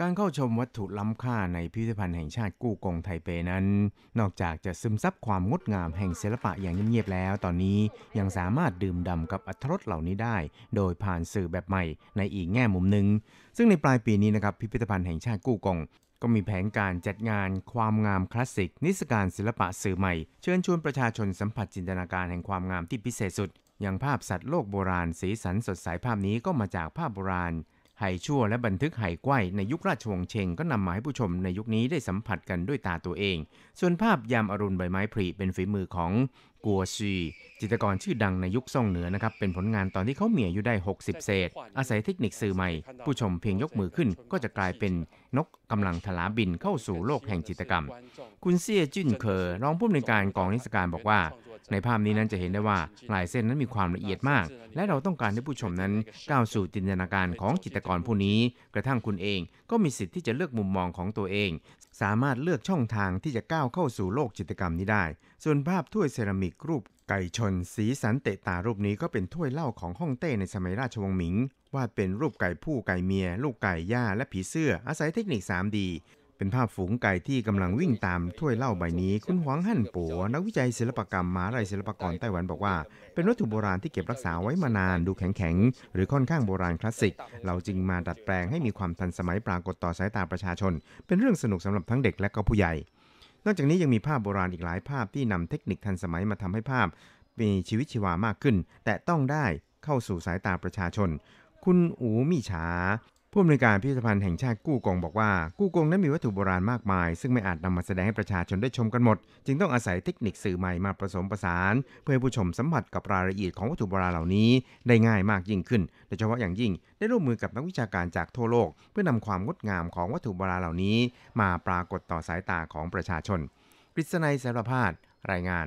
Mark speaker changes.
Speaker 1: การเข้าชมวัตถุล้ำค่าในพิพิธภัณฑ์แห่งชาติกู้กงไทเปนั้น นอกจากจะซึมซับความงดงามแห่งศิลปะอย่างเงียบๆแล้วตอนนี้ ยังสามารถดื่มด่ำกับอัตรสเหล่านี้ได้โดยผ่านสื่อแบบใหม่ในอีกแง่มุมหนึ่งซึ่งในปลายปีนี้นะครับ พิพิธภัณฑ์แห่งชาติกู้กง ก็มีแผนการจัดงาน ความงามคลาสสิก นิสการศิลปะสื่อใหม่เชิญชวนประชาชนสัมผัสจินตนาการแห่งความงามที่พิเศษสุด อย่างภาพสัตว์โลกโบราณ สีสันสดใสภาพนี้ก็มาจากภาพโบราณไห่ชั่วและบันทึกไห่ไกวในยุคราชวงศ์เชงก็นำมาให้ผู้ชมในยุคนี้ได้สัมผัสกันด้วยตาตัวเอง ส่วนภาพยามอรุณใบไม้ผลิเป็นฝีมือของกัวซีจิตรกรชื่อดังในยุคซ่องเหนือนะครับ เป็นผลงานตอนที่เขาเมียอยู่ได้ 60 เศษ อาศัยเทคนิคสื่อใหม่ผู้ชมเพียงยกมือขึ้นก็จะกลายเป็นนกกำลังทลาบินเข้าสู่โลกแห่งจิตรกรรม คุณเซียจิ้นเคอรองผู้อำนวยการกองนิสการบอกว่าในภาพนี้นั้นจะเห็นได้ว่าลายเส้นนั้นมีความละเอียดมาก และเราต้องการให้ผู้ชมนั้น ก้าวสู่จินตนาการของจิตรกรผู้นี้ กระทั่งคุณเองก็มีสิทธิ์ที่จะเลือกมุมมองของตัวเอง สามารถเลือกช่องทางที่จะก้าวเข้าสู่โลกจิตรกรรมนี้ได้ ส่วนภาพถ้วยเซรามิกรูป ไก่ชน สีสันเตะตารูปนี้ก็เป็นถ้วยเหล้าของฮ่องเต้ในสมัยราชวงศ์หมิงวาดเป็นรูปไก่ผู้ไก่เมีย ลูกไก่ย่าและผีเสื้อ อาศัยเทคนิค 3D เป็นภาพฝูงไก่ที่กำลังวิ่งตามถ้วยเหล้าใบนี้คุณหวังหั่นปัว นักวิจัยศิลปกรรมมหาลัยศิลปากรไต้หวันบอกว่า เป็นวัตถุโบราณที่เก็บรักษาไว้มานานดูแข็งๆ หรือค่อนข้างโบราณคลาสสิก เราจึงมาดัดแปลงให้มีความทันสมัยปรากฏต่อสายตาประชาชน เป็นเรื่องสนุกสำหรับทั้งเด็กและก็ผู้ใหญ่ นอกจากนี้ยังมีภาพโบราณอีกหลายภาพ ที่นำเทคนิคทันสมัยมาทำให้ภาพ มีชีวิตชีวามากขึ้น แต่ต้องได้เข้าสู่สายตาประชาชน คุณอูมีฉาผู้อำนวยการพิพิธภัณฑ์แห่งชาติกู้กงบอกว่ากู้กงนั้นมีวัตถุโบราณมากมาย ซึ่งไม่อาจนำมาแสดงให้ประชาชนได้ชมกันหมด จึงต้องอาศัยเทคนิคสื่อใหม่มาผสมผสาน เพื่อให้ผู้ชมสัมผัสกับรายละเอียดของวัตถุโบราณเหล่านี้ได้ง่ายมากยิ่งขึ้นโดยเฉพาะอย่างยิ่ง ได้ร่วมมือกับนักวิชาการจากทั่วโลก เพื่อนำความงดงามของวัตถุโบราณเหล่านี้ มาปรากฏต่อสายตาของประชาชนปริศนัยสารพาดรายงาน